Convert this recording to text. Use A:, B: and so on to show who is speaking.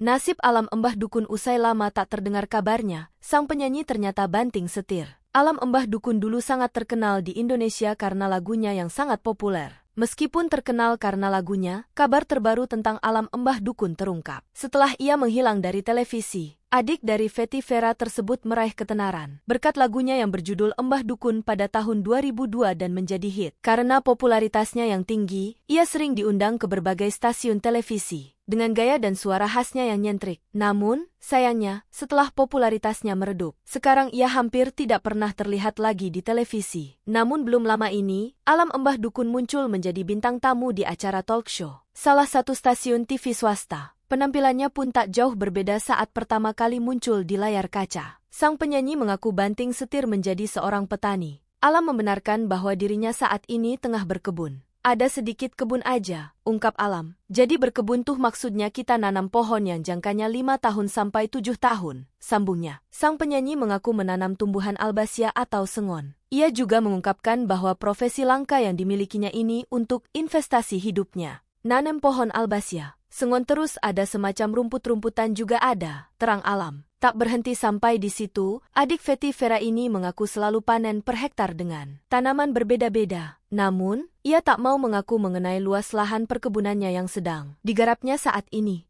A: Nasib alam embah dukun usai lama tak terdengar kabarnya, sang penyanyi ternyata banting setir. Alam embah dukun dulu sangat terkenal di Indonesia karena lagunya yang sangat populer. Meskipun terkenal karena lagunya, kabar terbaru tentang alam embah dukun terungkap. Setelah ia menghilang dari televisi, adik dari Veti Vera tersebut meraih ketenaran. Berkat lagunya yang berjudul Embah Dukun pada tahun 2002 dan menjadi hit. Karena popularitasnya yang tinggi, ia sering diundang ke berbagai stasiun televisi dengan gaya dan suara khasnya yang nyentrik. Namun, sayangnya, setelah popularitasnya meredup, sekarang ia hampir tidak pernah terlihat lagi di televisi. Namun belum lama ini, Alam Embah Dukun muncul menjadi bintang tamu di acara talk show. Salah satu stasiun TV swasta. Penampilannya pun tak jauh berbeda saat pertama kali muncul di layar kaca. Sang penyanyi mengaku banting setir menjadi seorang petani. Alam membenarkan bahwa dirinya saat ini tengah berkebun. Ada sedikit kebun aja, ungkap alam. Jadi berkebun tuh maksudnya kita nanam pohon yang jangkanya lima tahun sampai tujuh tahun, sambungnya. Sang penyanyi mengaku menanam tumbuhan albasia atau sengon. Ia juga mengungkapkan bahwa profesi langka yang dimilikinya ini untuk investasi hidupnya. Nanam pohon albasia. Sengon terus ada semacam rumput-rumputan juga ada, terang alam. Tak berhenti sampai di situ, adik Feti Vera ini mengaku selalu panen per hektar dengan tanaman berbeda-beda. Namun, ia tak mau mengaku mengenai luas lahan perkebunannya yang sedang digarapnya saat ini.